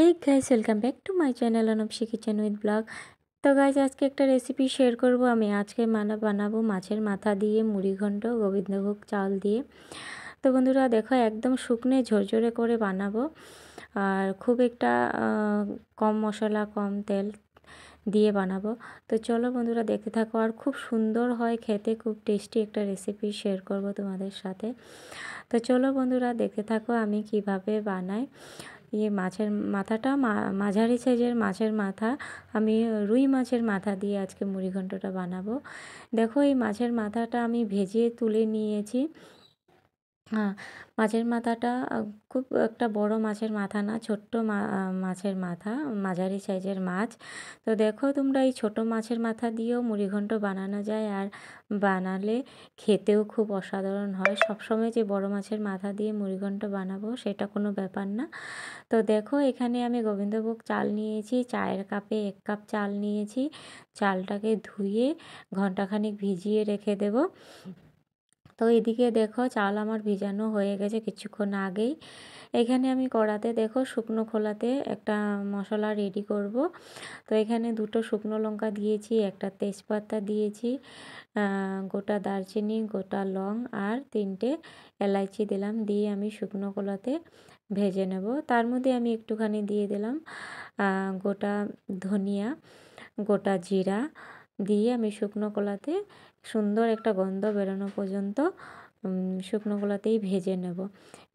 Hey guys welcome back to my channel অনবশি kitchen with blog তো guys আজকে একটা রেসিপি শেয়ার করব আমি আজকে মানা বানাবো মাছের মাথা দিয়ে মুড়িঘণ্ট গোবিন্দভোগ চাল দিয়ে তো বন্ধুরা দেখো একদম শুকনে ঝরঝরে করে বানাবো আর খুব একটা কম মশলা কম তেল দিয়ে বানাবো তো চলো বন্ধুরা দেখতে থাকো আর খুব সুন্দর হয় খেতে খুব টেস্টি একটা রেসিপি শেয়ার করব তোমাদের সাথে তো চলো বন্ধুরা দেখতে থাকো আমি কিভাবে বানাই ইয়ে মাছের মাথাটা মাঝারি সাইজের মাছের মাথা আমি রুই মাছের মাথা দিয়ে আজকে মুড়িঘণ্টটা বানাবো দেখো এই মাছের মাথাটা আমি ভেজে তুলে নিয়েছি হ্যাঁ মাছের মাথাটা খুব একটা বড় মাছের মাথা না ছোট্ট মাছের মাথা মাঝারি সাইজের মাছ তো দেখো তোমরা এই ছোট মাছের মাথা দিয়েও মুড়িঘণ্ট বানানো যায় আর বানালে খেতেও খুব অসাধারণ হয় সবসময় যে বড় মাছের মাথা দিয়ে মুড়িঘণ্ট বানাবো সেটা কোনো ব্যাপার না তো দেখো এখানে আমি গোবিন্দভোগ চাল নিয়েছি চায়ের কাপে এক কাপ চাল নিয়েছি চালটাকে ধুয়ে ঘন্টাখানিক ভিজিয়ে রেখে দেব তো এদিকে দেখো চাল আমার ভিজানো হয়ে গেছে কিছুক্ষণ আগেই এখানে আমি কড়াতে দেখো শুকনো খোলাতে একটা মশলা রেডি করব তো এখানে দুটো শুকনো লঙ্কা দিয়েছি একটা তেজপাতা দিয়েছি গোটা দারচিনি গোটা লং আর তিনটে এলাইচি দিলাম দিয়ে আমি শুকনো খোলাতে ভেজে নেব তার মধ্যে আমি একটুখানি দিয়ে দিলাম গোটা ধনিয়া গোটা জিরা দিয়ে আমি শুকনো কলাতে সুন্দর একটা গন্ধ বেরোনো পর্যন্ত শুকনো ভেজে নেব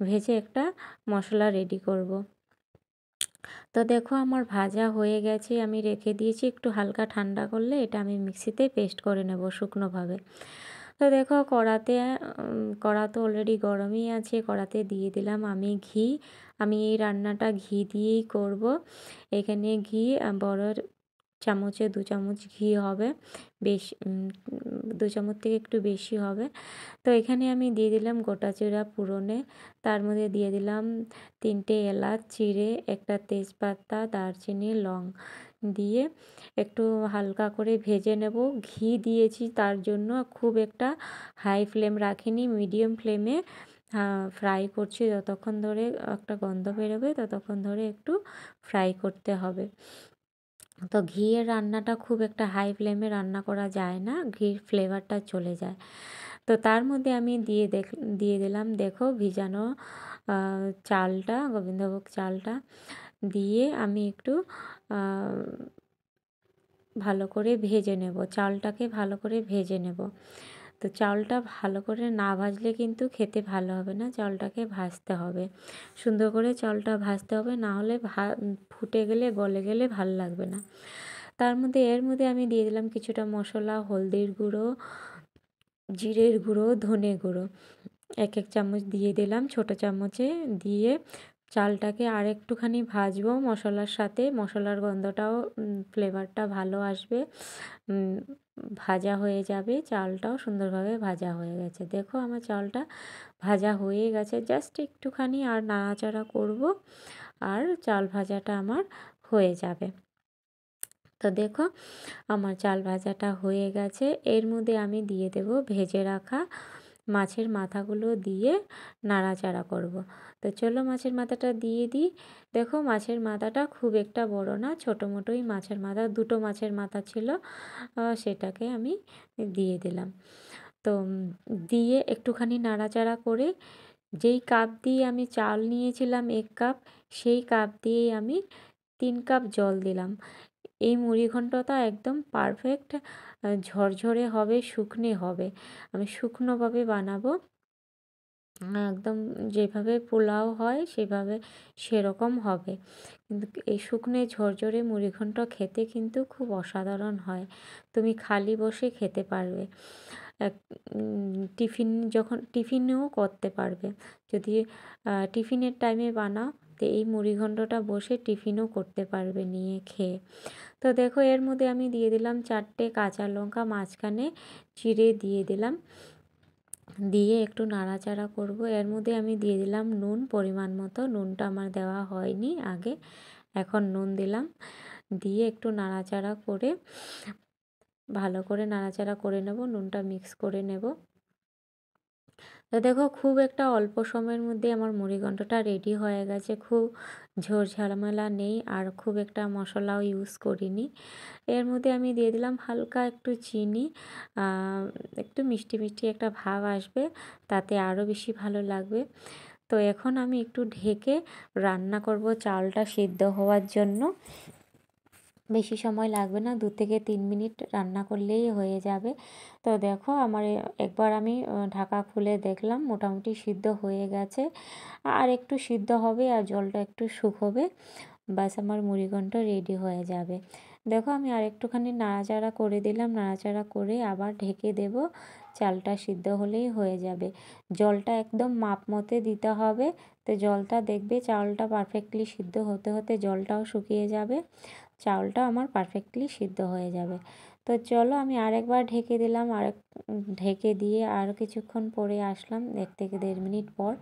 ভেজে একটা মশলা রেডি করব। তো দেখো আমার ভাজা হয়ে গেছে আমি রেখে দিয়েছি একটু হালকা ঠান্ডা করলে এটা আমি মিক্সিতে পেস্ট করে নেব শুকনোভাবে তো দেখো কড়াতে কড়া তো অলরেডি গরমই আছে কড়াতে দিয়ে দিলাম আমি ঘি আমি এই রান্নাটা ঘি দিয়েই করব এখানে ঘি বড় চামচে দু চামচ ঘি হবে বেশ দু চামচ থেকে একটু বেশি হবে তো এখানে আমি দিয়ে দিলাম গোটা জিরা পুরনে তার মধ্যে দিয়ে দিলাম তিনটে এলাচ চিড়ে একটা তেজপাতা দারচিনি লং দিয়ে একটু হালকা করে ভেজে নেব ঘি দিয়েছি তার জন্য খুব একটা হাই ফ্লেম রাখিনি মিডিয়াম ফ্লেমে ফ্রাই করছি যতক্ষণ ধরে একটা গন্ধ বেরোবে ততক্ষণ ধরে একটু ফ্রাই করতে হবে তো ঘিয়ের রান্নাটা খুব একটা হাই ফ্লেমে রান্না করা যায় না ঘির ফ্লেভারটা চলে যায় তো তার মধ্যে আমি দিয়ে দেখ দিয়ে দিলাম দেখো ভিজানো চালটা গোবিন্দভোগ চালটা দিয়ে আমি একটু ভালো করে ভেজে নেব চালটাকে ভালো করে ভেজে নেব তো চালটা ভালো করে না ভাজলে কিন্তু খেতে ভালো হবে না চালটাকে ভাজতে হবে সুন্দর করে চালটা ভাজতে হবে না হলে ভা ফুটে গেলে গলে গেলে ভালো লাগবে না তার মধ্যে এর মধ্যে আমি দিয়ে দিলাম কিছুটা মশলা হলদির গুঁড়ো জিরের গুঁড়ো ধনে গুঁড়ো এক এক চামচ দিয়ে দিলাম ছোট চামচে দিয়ে চালটাকে আর একটুখানি ভাজবো মশলার সাথে মশলার গন্ধটাও ফ্লেভারটা ভালো আসবে ভাজা হয়ে যাবে চালটাও সুন্দরভাবে ভাজা হয়ে গেছে দেখো আমার চালটা ভাজা হয়ে গেছে জাস্ট একটুখানি আর নাড়াচাড়া করব আর চাল ভাজাটা আমার হয়ে যাবে তো দেখো আমার চাল ভাজাটা হয়ে গেছে এর মধ্যে আমি দিয়ে দেব ভেজে রাখা মাছের মাথাগুলো দিয়ে নাড়াচাড়া করব। তো চলো মাছের মাথাটা দিয়ে দিই দেখো মাছের মাথাটা খুব একটা বড় না ছোটো মোটোই মাছের মাথা দুটো মাছের মাথা ছিল সেটাকে আমি দিয়ে দিলাম তো দিয়ে একটুখানি নাড়াচাড়া করে যেই কাপ দিয়ে আমি চাল নিয়েছিলাম এক কাপ সেই কাপ দিয়েই আমি তিন কাপ জল দিলাম এই মুড়ি ঘন্টটা একদম পারফেক্ট ঝরঝরে হবে শুকনে হবে আমি শুকনোভাবে বানাবো একদম যেভাবে পোলাও হয় সেভাবে সেরকম হবে কিন্তু এই শুকনো ঝরঝরে মুড়িঘণ্ট খেতে কিন্তু খুব অসাধারণ হয় তুমি খালি বসে খেতে পারবে এক টিফিন যখন টিফিনেও করতে পারবে যদি টিফিনের টাইমে বানাও তো এই মুড়িঘণ্ডটা বসে টিফিনও করতে পারবে নিয়ে খেয়ে তো দেখো এর মধ্যে আমি দিয়ে দিলাম চারটে কাঁচা লঙ্কা মাঝখানে চিড়ে দিয়ে দিলাম দিয়ে একটু নাড়াচাড়া করব এর মধ্যে আমি দিয়ে দিলাম নুন পরিমাণ মতো নুনটা আমার দেওয়া হয়নি আগে এখন নুন দিলাম দিয়ে একটু নাড়াচাড়া করে ভালো করে নাড়াচাড়া করে নেব নুনটা মিক্স করে নেব তো দেখো খুব একটা অল্প সময়ের মধ্যে আমার মুড়িঘণ্টটা রেডি হয়ে গেছে খুব ঝোর ঝালমেলা নেই আর খুব একটা মশলাও ইউজ করিনি এর মধ্যে আমি দিয়ে দিলাম হালকা একটু চিনি একটু মিষ্টি মিষ্টি একটা ভাব আসবে তাতে আরও বেশি ভালো লাগবে তো এখন আমি একটু ঢেকে রান্না করব চালটা সিদ্ধ হওয়ার জন্য বেশি সময় লাগবে না দু থেকে তিন মিনিট রান্না করলেই হয়ে যাবে তো দেখো আমার একবার আমি ঢাকা খুলে দেখলাম মোটামুটি সিদ্ধ হয়ে গেছে আর একটু সিদ্ধ হবে আর জলটা একটু শুকোবে বাস আমার মুড়িঘণ্ট রেডি হয়ে যাবে দেখো আমি আর একটুখানি নাড়াচাড়া করে দিলাম নাড়াচাড়া করে আবার ঢেকে দেব চালটা সিদ্ধ হলেই হয়ে যাবে জলটা একদম মাপ মতে দিতে হবে তো জলটা দেখবে চালটা পারফেক্টলি সিদ্ধ হতে হতে জলটাও শুকিয়ে যাবে চাউলটা আমার পারফেক্টলি সিদ্ধ হয়ে যাবে তো চলো আমি আরেকবার ঢেকে দিলাম আরেক ঢেকে দিয়ে আরও কিছুক্ষণ পরে আসলাম এক থেকে দেড় মিনিট পর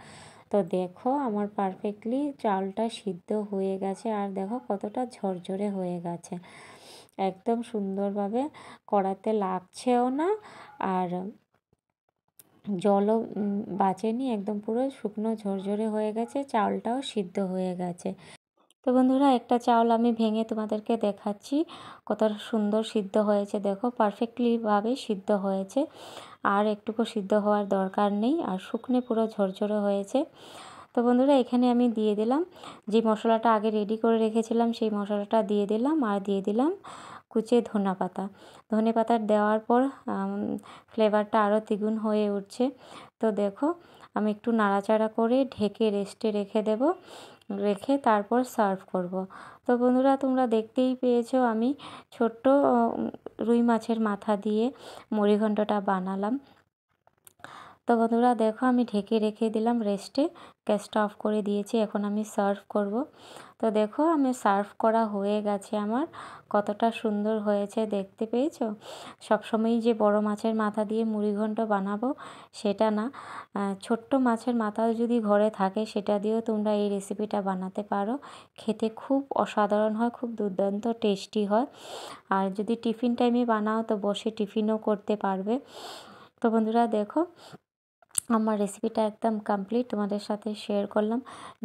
তো দেখো আমার পারফেক্টলি চালটা সিদ্ধ হয়ে গেছে আর দেখো কতটা ঝরঝরে হয়ে গেছে একদম সুন্দরভাবে কড়াতে লাগছেও না আর জলও বাঁচেনি একদম পুরো শুকনো ঝরঝরে হয়ে গেছে চালটাও সিদ্ধ হয়ে গেছে তো বন্ধুরা একটা চাউল আমি ভেঙে তোমাদেরকে দেখাচ্ছি কত সুন্দর সিদ্ধ হয়েছে দেখো পারফেক্টলিভাবে সিদ্ধ হয়েছে আর একটুকু সিদ্ধ হওয়ার দরকার নেই আর শুকনে পুরো ঝরঝরে হয়েছে তো বন্ধুরা এখানে আমি দিয়ে দিলাম যে মশলাটা আগে রেডি করে রেখেছিলাম সেই মশলাটা দিয়ে দিলাম আর দিয়ে দিলাম কুচে ধনে পাতা ধনে পাতা দেওয়ার পর ফ্লেভারটা আরও দ্বিগুণ হয়ে উঠছে তো দেখো আমি একটু নাড়াচাড়া করে ঢেকে রেস্টে রেখে দেব রেখে তারপর সার্ভ করব তো বন্ধুরা তোমরা দেখতেই পেয়েছো আমি ছোট্ট রুই মাছের মাথা দিয়ে মুড়িঘণ্টটা বানালাম তো বন্ধুরা দেখো আমি ঢেকে রেখে দিলাম রেস্টে গ্যাসটা অফ করে দিয়েছি এখন আমি সার্ভ করব তো দেখো আমি সার্ভ করা হয়ে গেছে আমার কতটা সুন্দর হয়েছে দেখতে পেয়েছো সবসময়ই যে বড় মাছের মাথা দিয়ে মুড়িঘণ্ট বানাবো সেটা না ছোট্ট মাছের মাথা যদি ঘরে থাকে সেটা দিয়েও তোমরা এই রেসিপিটা বানাতে পারো খেতে খুব অসাধারণ হয় খুব দুর্দান্ত টেস্টি হয় আর যদি টিফিন টাইমে বানাও তো বসে টিফিনও করতে পারবে তো বন্ধুরা দেখো আমার রেসিপিটা একদম কমপ্লিট তোমাদের সাথে শেয়ার করলাম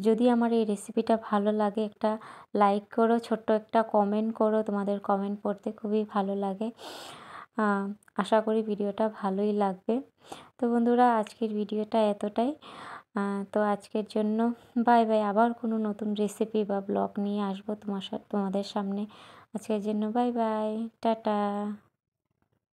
যদি আমার এই রেসিপিটা ভালো লাগে একটা লাইক করো ছোট্ট একটা কমেন্ট করো তোমাদের কমেন্ট পড়তে খুবই ভালো লাগে আশা করি ভিডিওটা ভালোই লাগবে তো বন্ধুরা আজকের ভিডিওটা এতটাই তো আজকের জন্য বাই বাই আবার কোনো নতুন রেসিপি বা ব্লগ নিয়ে আসবো তোমার তোমাদের সামনে আজকের জন্য বাই বাই টাটা